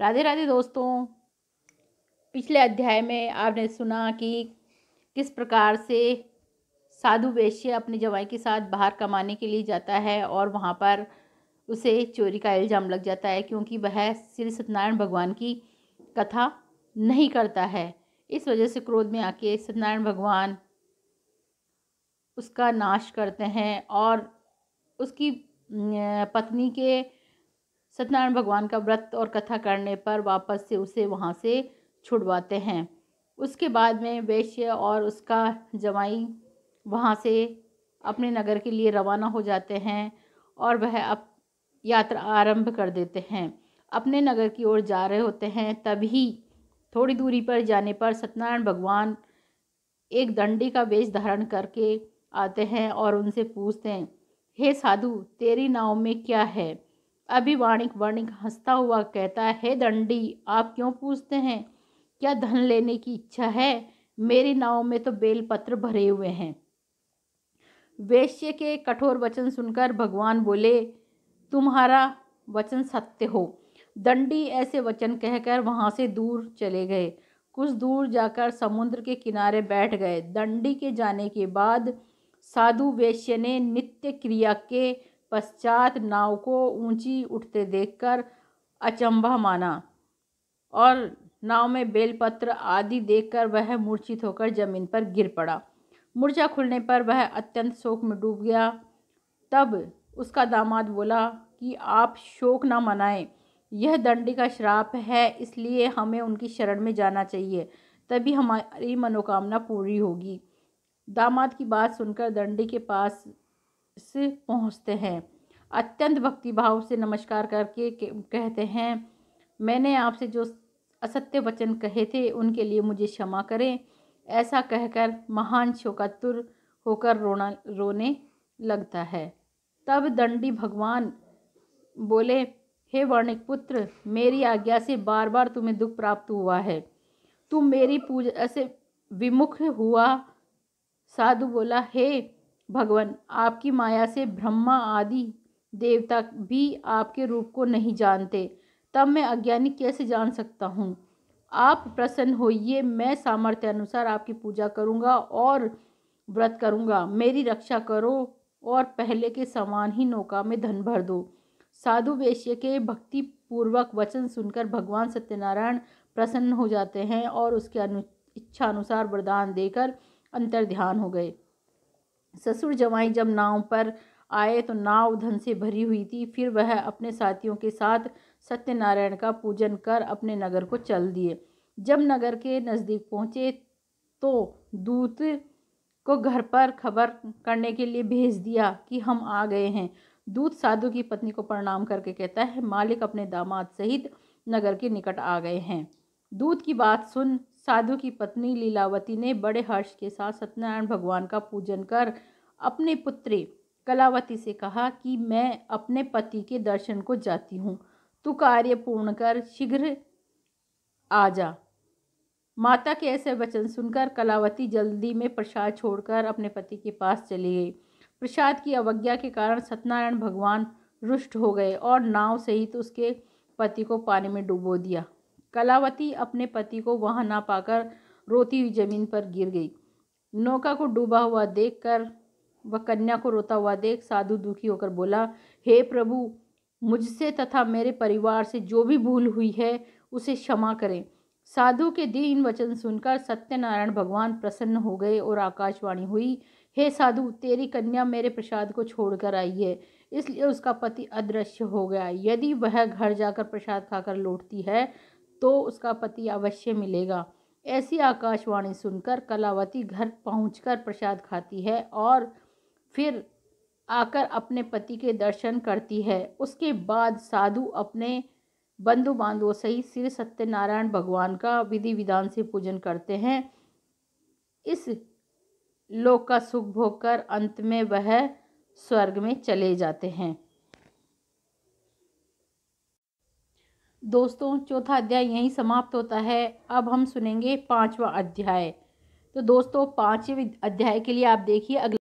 राधे राधे दोस्तों पिछले अध्याय में आपने सुना कि किस प्रकार से साधु वेश्य अपने जवाई के साथ बाहर कमाने के लिए जाता है और वहाँ पर उसे चोरी का इल्ज़ाम लग जाता है क्योंकि वह श्री सत्यनारायण भगवान की कथा नहीं करता है इस वजह से क्रोध में आके सत्यनारायण भगवान उसका नाश करते हैं और उसकी पत्नी के सत्यनारायण भगवान का व्रत और कथा करने पर वापस से उसे वहाँ से छुड़वाते हैं उसके बाद में वैश्य और उसका जवाई वहाँ से अपने नगर के लिए रवाना हो जाते हैं और वह अब यात्रा आरंभ कर देते हैं अपने नगर की ओर जा रहे होते हैं तभी थोड़ी दूरी पर जाने पर सत्यनारायण भगवान एक दंडी का वेश धारण करके आते हैं और उनसे पूछते हैं हे साधु तेरी नाव में क्या है अभी वाणिक वाणिक हंसता हुआ कहता है दंडी आप क्यों पूछते हैं क्या धन लेने की इच्छा है मेरी नाव में तो बेलपत्र भरे हुए हैं वैश्य के कठोर वचन सुनकर भगवान बोले तुम्हारा वचन सत्य हो दंडी ऐसे वचन कहकर वहाँ से दूर चले गए कुछ दूर जाकर समुद्र के किनारे बैठ गए दंडी के जाने के बाद साधु वैश्य ने नित्य क्रिया के पश्चात नाव को ऊंची उठते देखकर अचंभा माना और नाव में बेलपत्र आदि देखकर वह मूर्छित होकर जमीन पर गिर पड़ा मूर्छा खुलने पर वह अत्यंत शोक में डूब गया तब उसका दामाद बोला कि आप शोक ना मनाएं यह दंडी का श्राप है इसलिए हमें उनकी शरण में जाना चाहिए तभी हमारी मनोकामना पूरी होगी दामाद की बात सुनकर दंडी के पास से पहुँचते हैं अत्यंत भक्ति भाव से नमस्कार करके कहते हैं मैंने आपसे जो असत्य वचन कहे थे उनके लिए मुझे क्षमा करें ऐसा कहकर महान शोकातुर होकर रोना रोने लगता है तब दंडी भगवान बोले हे वर्णिक पुत्र मेरी आज्ञा से बार बार तुम्हें दुख प्राप्त हुआ है तुम मेरी पूजा से विमुख हुआ साधु बोला हे भगवान आपकी माया से ब्रह्मा आदि देवता भी आपके रूप को नहीं जानते तब मैं अज्ञानी कैसे जान सकता हूँ आप प्रसन्न होइए मैं सामर्थ्य अनुसार आपकी पूजा करूँगा और व्रत करूँगा मेरी रक्षा करो और पहले के समान ही नौका में धन भर दो साधु वेश्य के भक्ति पूर्वक वचन सुनकर भगवान सत्यनारायण प्रसन्न हो जाते हैं और उसके अनु इच्छा अनुसार वरदान देकर अंतर ध्यान हो गए ससुर जवाई जब नाव पर आए तो नाव धन से भरी हुई थी फिर वह अपने साथियों के साथ सत्यनारायण का पूजन कर अपने नगर को चल दिए जब नगर के नज़दीक पहुँचे तो दूत को घर पर खबर करने के लिए भेज दिया कि हम आ गए हैं दूत साधु की पत्नी को प्रणाम करके कहता है मालिक अपने दामाद सहित नगर के निकट आ गए हैं दूत की बात सुन साधु की पत्नी लीलावती ने बड़े हर्ष के साथ सत्यनारायण भगवान का पूजन कर अपने पुत्री कलावती से कहा कि मैं अपने पति के दर्शन को जाती हूँ तू कार्य पूर्ण कर शीघ्र आ जा माता के ऐसे वचन सुनकर कलावती जल्दी में प्रसाद छोड़कर अपने पति के पास चली गई प्रसाद की अवज्ञा के कारण सत्यनारायण भगवान रुष्ट हो गए और नाव सहित तो उसके पति को पानी में डुबो दिया कलावती अपने पति को वहाँ ना पाकर रोती हुई जमीन पर गिर गई नौका को डूबा हुआ देखकर वह कन्या को रोता हुआ देख साधु दुखी होकर बोला हे प्रभु मुझसे तथा मेरे परिवार से जो भी भूल हुई है उसे क्षमा करें साधु के दीन वचन सुनकर सत्यनारायण भगवान प्रसन्न हो गए और आकाशवाणी हुई हे साधु तेरी कन्या मेरे प्रसाद को छोड़कर आई है इसलिए उसका पति अदृश्य हो गया यदि वह घर जाकर प्रसाद खाकर लौटती है तो उसका पति अवश्य मिलेगा ऐसी आकाशवाणी सुनकर कलावती घर पहुंचकर प्रसाद खाती है और फिर आकर अपने पति के दर्शन करती है उसके बाद साधु अपने बंधु बांधवों सहित श्री सत्यनारायण भगवान का विधि विधान से पूजन करते हैं इस लोक का सुख भोग कर अंत में वह स्वर्ग में चले जाते हैं दोस्तों चौथा अध्याय यहीं समाप्त होता है अब हम सुनेंगे पांचवा अध्याय तो दोस्तों पांचवें अध्याय के लिए आप देखिए अगला